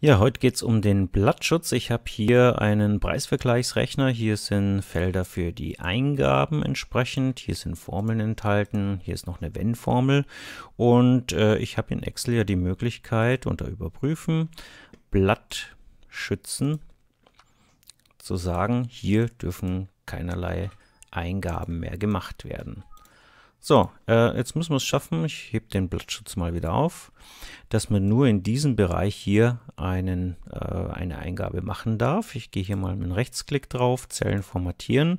Ja, heute geht es um den Blattschutz. Ich habe hier einen Preisvergleichsrechner. Hier sind Felder für die Eingaben entsprechend. Hier sind Formeln enthalten. Hier ist noch eine Wenn-Formel. Und äh, ich habe in Excel ja die Möglichkeit unter Überprüfen, Blatt schützen, zu sagen, hier dürfen keinerlei Eingaben mehr gemacht werden. So, äh, jetzt müssen wir es schaffen, ich hebe den Blattschutz mal wieder auf, dass man nur in diesem Bereich hier einen, äh, eine Eingabe machen darf. Ich gehe hier mal mit einem Rechtsklick drauf, Zellen formatieren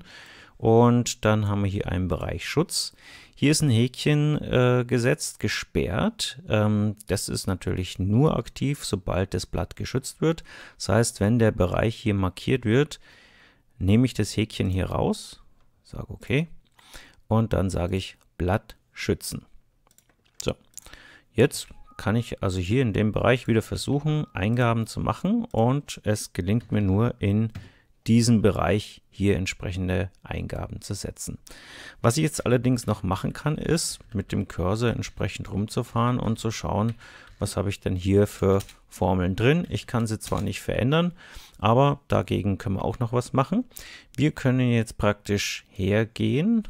und dann haben wir hier einen Bereich Schutz. Hier ist ein Häkchen äh, gesetzt, gesperrt. Ähm, das ist natürlich nur aktiv, sobald das Blatt geschützt wird. Das heißt, wenn der Bereich hier markiert wird, nehme ich das Häkchen hier raus, sage okay und dann sage ich Blatt schützen. So, jetzt kann ich also hier in dem Bereich wieder versuchen, Eingaben zu machen und es gelingt mir nur in diesem Bereich hier entsprechende Eingaben zu setzen. Was ich jetzt allerdings noch machen kann, ist mit dem Cursor entsprechend rumzufahren und zu schauen, was habe ich denn hier für Formeln drin. Ich kann sie zwar nicht verändern, aber dagegen können wir auch noch was machen. Wir können jetzt praktisch hergehen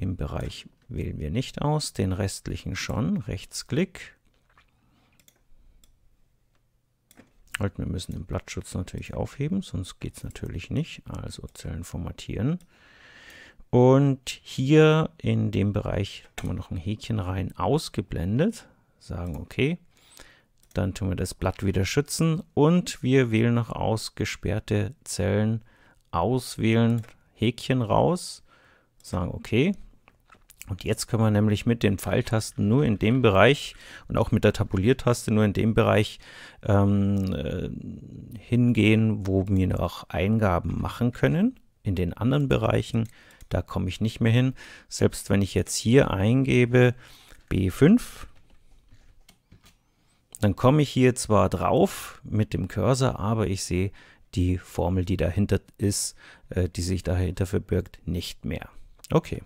den Bereich wählen wir nicht aus, den restlichen schon. Rechtsklick. Halt, wir müssen den Blattschutz natürlich aufheben, sonst geht es natürlich nicht. Also Zellen formatieren. Und hier in dem Bereich tun wir noch ein Häkchen rein, ausgeblendet. Sagen OK. Dann tun wir das Blatt wieder schützen und wir wählen noch aus gesperrte Zellen auswählen, Häkchen raus, sagen OK. Und jetzt können wir nämlich mit den Pfeiltasten nur in dem Bereich und auch mit der Tabuliertaste nur in dem Bereich ähm, äh, hingehen, wo wir noch Eingaben machen können. In den anderen Bereichen, da komme ich nicht mehr hin. Selbst wenn ich jetzt hier eingebe B5, dann komme ich hier zwar drauf mit dem Cursor, aber ich sehe die Formel, die dahinter ist, äh, die sich dahinter verbirgt, nicht mehr. Okay.